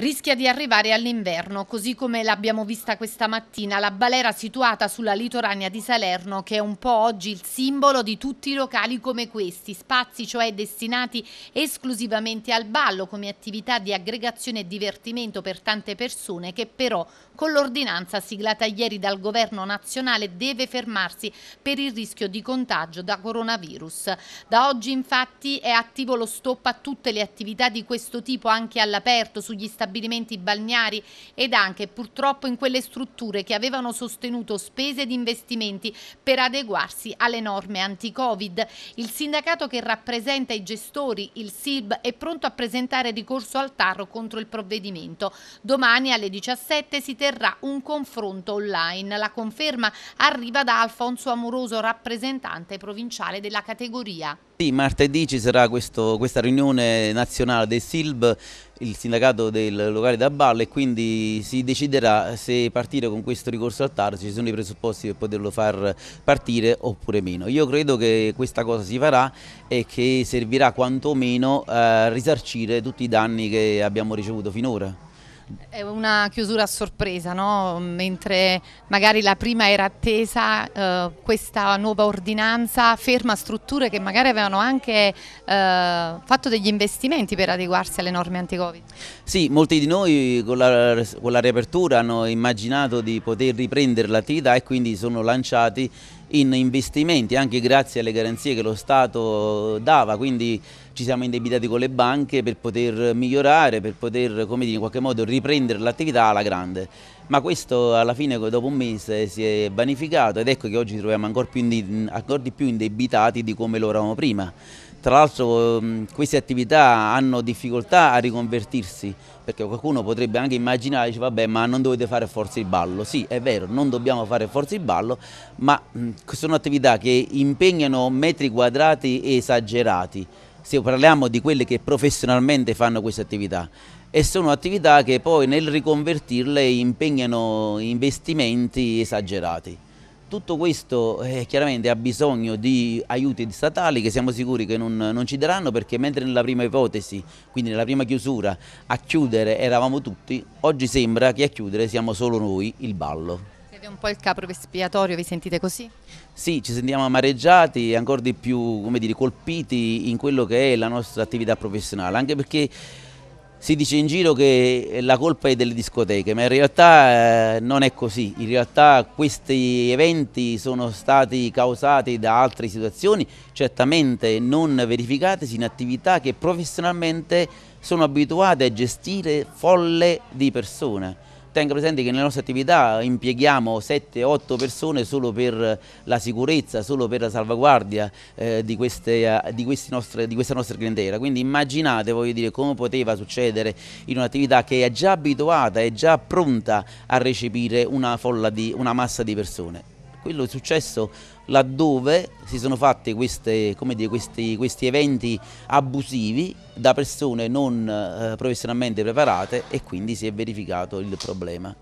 rischia di arrivare all'inverno, così come l'abbiamo vista questa mattina, la balera situata sulla litoranea di Salerno, che è un po' oggi il simbolo di tutti i locali come questi, spazi cioè destinati esclusivamente al ballo come attività di aggregazione e divertimento per tante persone che però con l'ordinanza siglata ieri dal governo nazionale deve fermarsi per il rischio di contagio da coronavirus. Da oggi infatti è attivo lo stop a tutte le attività di questo tipo anche all'aperto sugli stabilimenti stabilimenti balneari ed anche purtroppo in quelle strutture che avevano sostenuto spese ed investimenti per adeguarsi alle norme anti-Covid. Il sindacato che rappresenta i gestori, il SIB, è pronto a presentare ricorso al TAR contro il provvedimento. Domani alle 17 si terrà un confronto online. La conferma arriva da Alfonso Amoroso, rappresentante provinciale della categoria. Sì, martedì ci sarà questo, questa riunione nazionale del SILB il sindacato del locale da ballo e quindi si deciderà se partire con questo ricorso al TAR, se ci sono i presupposti per poterlo far partire oppure meno. Io credo che questa cosa si farà e che servirà quantomeno a risarcire tutti i danni che abbiamo ricevuto finora. È una chiusura a sorpresa, no? mentre magari la prima era attesa, eh, questa nuova ordinanza ferma strutture che magari avevano anche eh, fatto degli investimenti per adeguarsi alle norme anti-Covid. Sì, molti di noi con la, con la riapertura hanno immaginato di poter riprendere l'attività e quindi sono lanciati in investimenti anche grazie alle garanzie che lo Stato dava, quindi ci siamo indebitati con le banche per poter migliorare, per poter come dire, in qualche modo riprendere l'attività alla grande. Ma questo alla fine dopo un mese si è vanificato ed ecco che oggi ci troviamo ancora, più ancora di più indebitati di come lo eravamo prima. Tra l'altro ehm, queste attività hanno difficoltà a riconvertirsi perché qualcuno potrebbe anche immaginare, dice, vabbè ma non dovete fare forza di ballo, sì è vero non dobbiamo fare forza di ballo ma sono attività che impegnano metri quadrati esagerati se parliamo di quelle che professionalmente fanno queste attività e sono attività che poi nel riconvertirle impegnano investimenti esagerati. Tutto questo eh, chiaramente ha bisogno di aiuti statali che siamo sicuri che non, non, ci daranno perché mentre nella prima ipotesi, quindi nella prima chiusura, a chiudere eravamo tutti, oggi sembra che a chiudere siamo solo noi, il ballo. Siete un po' il capro espiatorio, vi sentite così? Sì, ci sentiamo amareggiati e ancora di più dire, colpiti in quello che è la nostra attività professionale, anche perché si dice in giro che eh, la colpa è delle discoteche, ma in realtà eh, non è così. In realtà questi eventi sono stati causati da altre situazioni, certamente non verificatesi in attività che professionalmente sono abituate a gestire folle di persone. Tenga presente che nelle nostre attività impieghiamo 7-8 persone solo per la sicurezza, solo per la salvaguardia eh, di, queste, eh, di, nostre, di, questa nostra clientela. Quindi immaginate dire, come poteva succedere in un'attività che è già abituata, è già pronta a recepire una, di, una massa di persone quello è successo laddove si sono fatti queste, dire, questi, questi, eventi abusivi da persone non eh, professionalmente preparate e quindi si è verificato il problema.